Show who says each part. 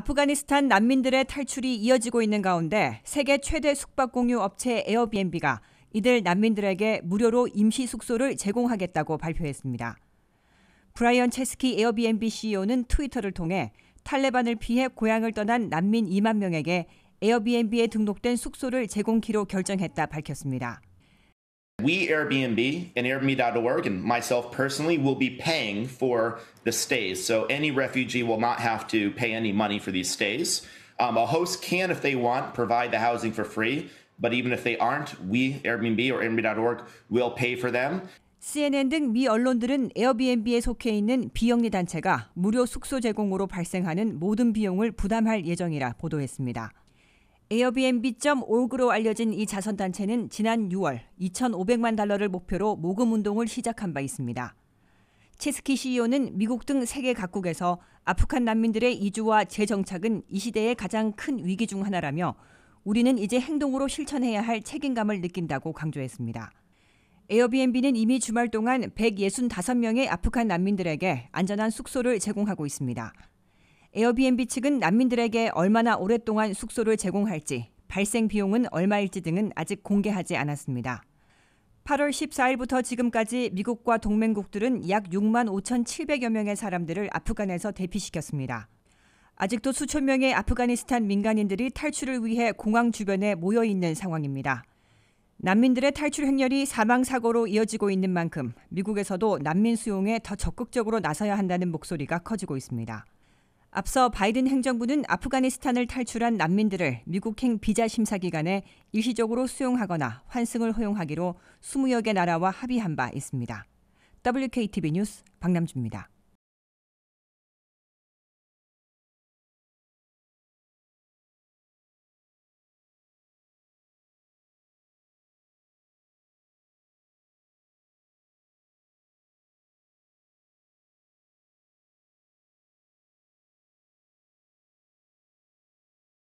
Speaker 1: 아프가니스탄 난민들의 탈출이 이어지고 있는 가운데 세계 최대 숙박 공유 업체 에어비앤비가 이들 난민들에게 무료로 임시 숙소를 제공하겠다고 발표했습니다. 브라이언 체스키 에어비앤비 CEO는 트위터를 통해 탈레반을 피해 고향을 떠난 난민 2만 명에게 에어비앤비에 등록된 숙소를 제공키로 결정했다 밝혔습니다.
Speaker 2: We, Airbnb and Airbnb.org, and myself personally, will be paying for the stays. So any refugee will not have to pay any money for these stays. Um, a host can, if they want, provide the housing for free. But even if they aren't, we, Airbnb or Airbnb.org, will pay for them.
Speaker 1: CNN 등 미 언론들은 에어비앤비에 속해 있는 비영리 단체가 무료 숙소 제공으로 발생하는 모든 비용을 부담할 예정이라 보도했습니다. 에어비앤비.org로 알려진 이 자선단체는 지난 6월 2,500만 달러를 목표로 모금 운동을 시작한 바 있습니다. 체스키 CEO는 미국 등 세계 각국에서 아프간 난민들의 이주와 재정착은 이 시대의 가장 큰 위기 중 하나라며 우리는 이제 행동으로 실천해야 할 책임감을 느낀다고 강조했습니다. 에어비앤비는 이미 주말 동안 165명의 아프간 난민들에게 안전한 숙소를 제공하고 있습니다. 에어비앤비 측은 난민들에게 얼마나 오랫동안 숙소를 제공할지, 발생 비용은 얼마일지 등은 아직 공개하지 않았습니다. 8월 14일부터 지금까지 미국과 동맹국들은 약 6만 5,700여 명의 사람들을 아프간에서 대피시켰습니다. 아직도 수천 명의 아프가니스탄 민간인들이 탈출을 위해 공항 주변에 모여 있는 상황입니다. 난민들의 탈출 행렬이 사망 사고로 이어지고 있는 만큼 미국에서도 난민 수용에 더 적극적으로 나서야 한다는 목소리가 커지고 있습니다. 앞서 바이든 행정부는 아프가니스탄을 탈출한 난민들을 미국행 비자 심사 기간에 일시적으로 수용하거나 환승을 허용하기로 20여 개 나라와 합의한 바 있습니다. WKTV
Speaker 2: 뉴스 박남주입니다.